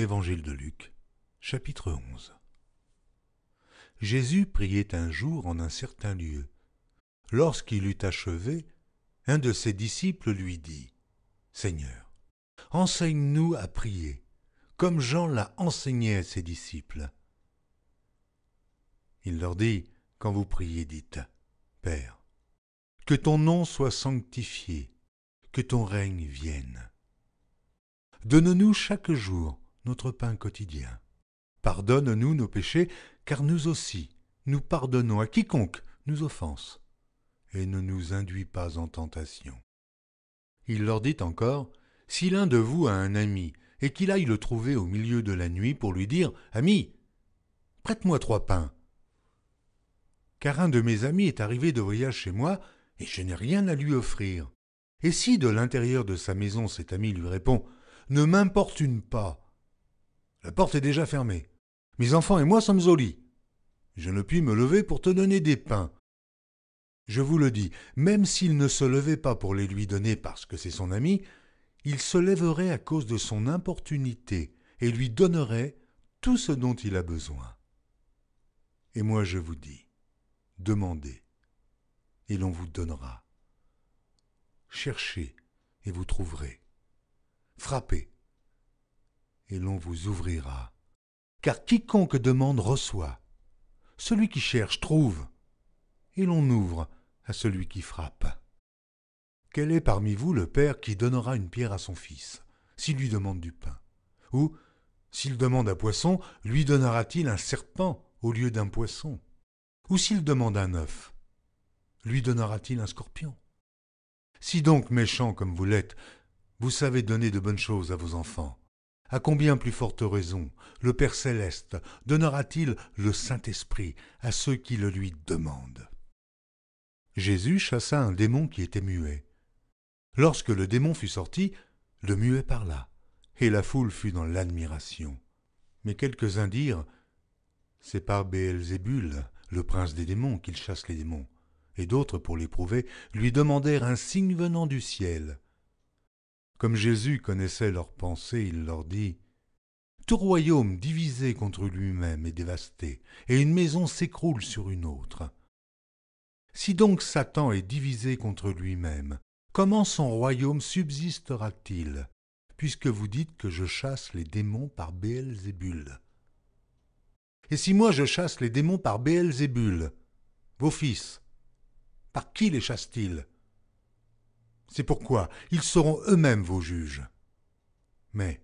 Évangile de Luc, chapitre 11 Jésus priait un jour en un certain lieu. Lorsqu'il eut achevé, un de ses disciples lui dit Seigneur, enseigne-nous à prier, comme Jean l'a enseigné à ses disciples. Il leur dit Quand vous priez, dites Père, que ton nom soit sanctifié, que ton règne vienne. Donne-nous chaque jour notre pain quotidien. Pardonne-nous nos péchés, car nous aussi, nous pardonnons à quiconque nous offense, et ne nous induis pas en tentation. Il leur dit encore, Si l'un de vous a un ami, et qu'il aille le trouver au milieu de la nuit pour lui dire, Ami, prête-moi trois pains. Car un de mes amis est arrivé de voyage chez moi, et je n'ai rien à lui offrir. Et si de l'intérieur de sa maison cet ami lui répond, Ne m'importune pas, la porte est déjà fermée. Mes enfants et moi sommes au lit. Je ne puis me lever pour te donner des pains. Je vous le dis, même s'il ne se levait pas pour les lui donner parce que c'est son ami, il se lèverait à cause de son importunité et lui donnerait tout ce dont il a besoin. Et moi je vous dis, demandez, et l'on vous donnera. Cherchez, et vous trouverez. Frappez, et l'on vous ouvrira. Car quiconque demande reçoit, celui qui cherche trouve, et l'on ouvre à celui qui frappe. Quel est parmi vous le Père qui donnera une pierre à son fils, s'il lui demande du pain Ou, s'il demande un poisson, lui donnera-t-il un serpent au lieu d'un poisson Ou s'il demande un œuf, lui donnera-t-il un scorpion Si donc, méchant comme vous l'êtes, vous savez donner de bonnes choses à vos enfants, à combien plus forte raison le Père céleste donnera-t-il le Saint-Esprit à ceux qui le lui demandent Jésus chassa un démon qui était muet. Lorsque le démon fut sorti, le muet parla, et la foule fut dans l'admiration. Mais quelques-uns dirent C'est par Béelzébul, le prince des démons, qu'il chasse les démons. Et d'autres, pour l'éprouver, lui demandèrent un signe venant du ciel. Comme Jésus connaissait leurs pensées, il leur dit Tout royaume divisé contre lui-même est dévasté, et une maison s'écroule sur une autre. Si donc Satan est divisé contre lui-même, comment son royaume subsistera-t-il, puisque vous dites que je chasse les démons par Béelzébul Et si moi je chasse les démons par Béelzébul, vos fils, par qui les chassent-ils c'est pourquoi ils seront eux-mêmes vos juges. Mais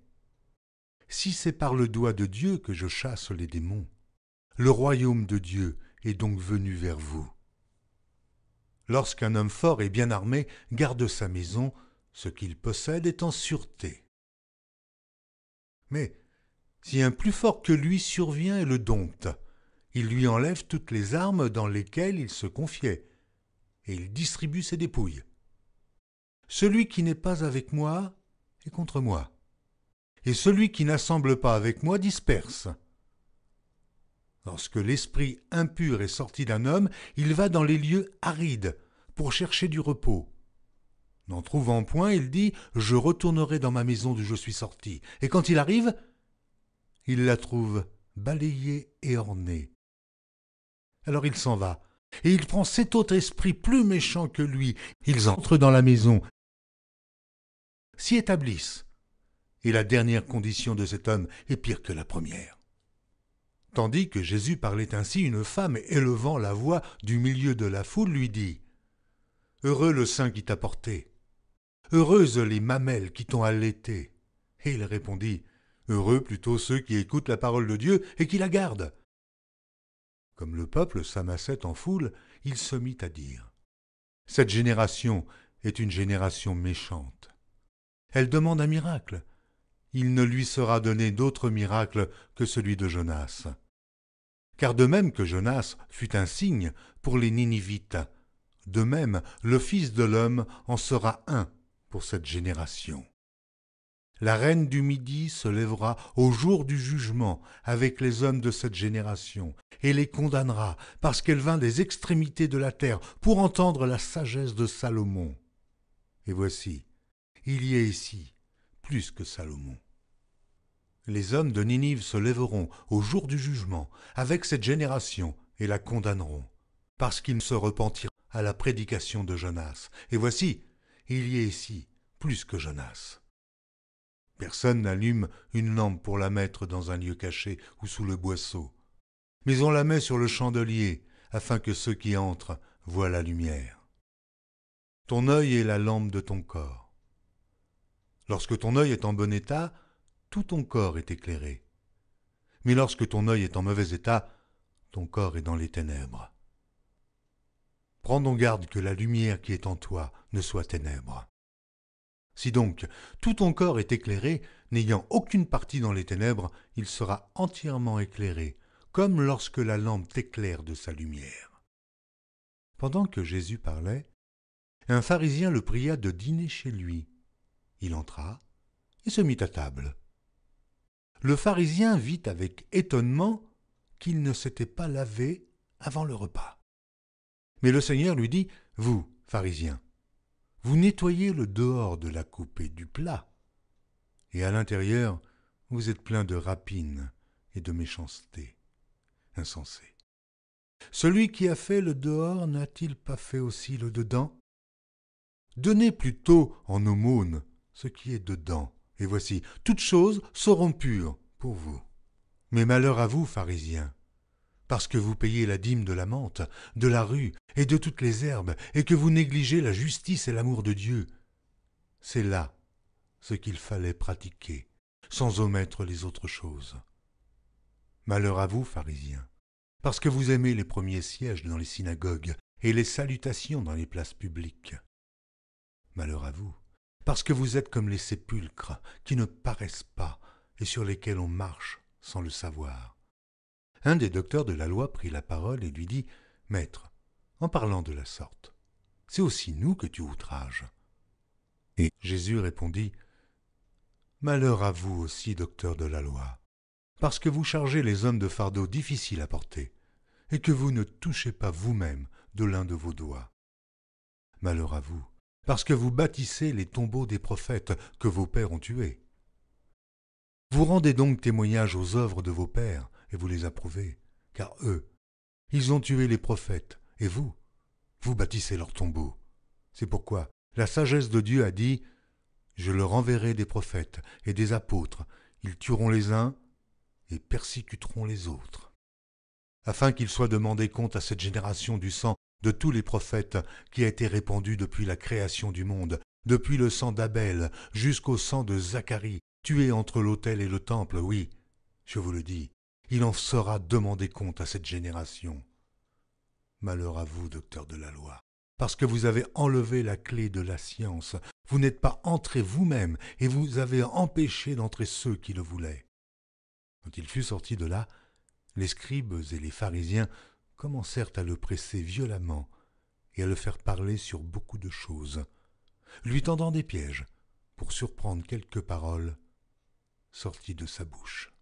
si c'est par le doigt de Dieu que je chasse les démons, le royaume de Dieu est donc venu vers vous. Lorsqu'un homme fort et bien armé garde sa maison, ce qu'il possède est en sûreté. Mais si un plus fort que lui survient et le dompte, il lui enlève toutes les armes dans lesquelles il se confiait, et il distribue ses dépouilles. Celui qui n'est pas avec moi est contre moi, et celui qui n'assemble pas avec moi disperse. Lorsque l'esprit impur est sorti d'un homme, il va dans les lieux arides pour chercher du repos. N'en trouvant point, il dit Je retournerai dans ma maison d'où je suis sorti. Et quand il arrive, il la trouve balayée et ornée. Alors il s'en va, et il prend cet autre esprit plus méchant que lui. Ils entrent dans la maison, s'y établissent. Et la dernière condition de cet homme est pire que la première. Tandis que Jésus parlait ainsi, une femme, élevant la voix du milieu de la foule, lui dit Heureux le saint qui t'a porté, heureuses les mamelles qui t'ont allaité. Et il répondit Heureux plutôt ceux qui écoutent la parole de Dieu et qui la gardent. Comme le peuple s'amassait en foule, il se mit à dire Cette génération est une génération méchante elle demande un miracle. Il ne lui sera donné d'autre miracle que celui de Jonas. Car de même que Jonas fut un signe pour les Ninivites, de même le Fils de l'homme en sera un pour cette génération. La reine du Midi se lèvera au jour du jugement avec les hommes de cette génération, et les condamnera, parce qu'elle vint des extrémités de la terre pour entendre la sagesse de Salomon. Et voici, il y est ici, plus que Salomon. Les hommes de Ninive se lèveront au jour du jugement avec cette génération et la condamneront, parce qu'ils se repentiront à la prédication de Jonas. Et voici, il y est ici, plus que Jonas. Personne n'allume une lampe pour la mettre dans un lieu caché ou sous le boisseau, mais on la met sur le chandelier, afin que ceux qui entrent voient la lumière. Ton œil est la lampe de ton corps. Lorsque ton œil est en bon état, tout ton corps est éclairé. Mais lorsque ton œil est en mauvais état, ton corps est dans les ténèbres. Prends donc garde que la lumière qui est en toi ne soit ténèbre. Si donc tout ton corps est éclairé, n'ayant aucune partie dans les ténèbres, il sera entièrement éclairé, comme lorsque la lampe t'éclaire de sa lumière. Pendant que Jésus parlait, un pharisien le pria de dîner chez lui il entra et se mit à table. Le pharisien vit avec étonnement qu'il ne s'était pas lavé avant le repas. Mais le Seigneur lui dit, Vous, pharisien, vous nettoyez le dehors de la coupe et du plat, et à l'intérieur, vous êtes plein de rapines et de méchanceté Insensé Celui qui a fait le dehors n'a-t-il pas fait aussi le dedans Donnez plutôt en aumône ce qui est dedans. Et voici, toutes choses seront pures pour vous. Mais malheur à vous, pharisiens, parce que vous payez la dîme de la menthe, de la rue et de toutes les herbes, et que vous négligez la justice et l'amour de Dieu. C'est là ce qu'il fallait pratiquer, sans omettre les autres choses. Malheur à vous, pharisiens, parce que vous aimez les premiers sièges dans les synagogues et les salutations dans les places publiques. Malheur à vous, parce que vous êtes comme les sépulcres qui ne paraissent pas et sur lesquels on marche sans le savoir. Un des docteurs de la loi prit la parole et lui dit Maître, en parlant de la sorte, c'est aussi nous que tu outrages. Et Jésus répondit Malheur à vous aussi, docteur de la loi, parce que vous chargez les hommes de fardeaux difficiles à porter, et que vous ne touchez pas vous-même de l'un de vos doigts. Malheur à vous, parce que vous bâtissez les tombeaux des prophètes que vos pères ont tués. Vous rendez donc témoignage aux œuvres de vos pères, et vous les approuvez, car eux, ils ont tué les prophètes, et vous, vous bâtissez leurs tombeaux. C'est pourquoi la sagesse de Dieu a dit, Je leur enverrai des prophètes et des apôtres, ils tueront les uns et persécuteront les autres, afin qu'ils soient demandés compte à cette génération du sang de tous les prophètes qui a été répandu depuis la création du monde, depuis le sang d'Abel jusqu'au sang de Zacharie, tué entre l'autel et le temple, oui, je vous le dis, il en sera demandé compte à cette génération. Malheur à vous, docteur de la loi, parce que vous avez enlevé la clé de la science, vous n'êtes pas entré vous-même, et vous avez empêché d'entrer ceux qui le voulaient. Quand il fut sorti de là, les scribes et les pharisiens commencèrent à le presser violemment et à le faire parler sur beaucoup de choses, lui tendant des pièges pour surprendre quelques paroles sorties de sa bouche.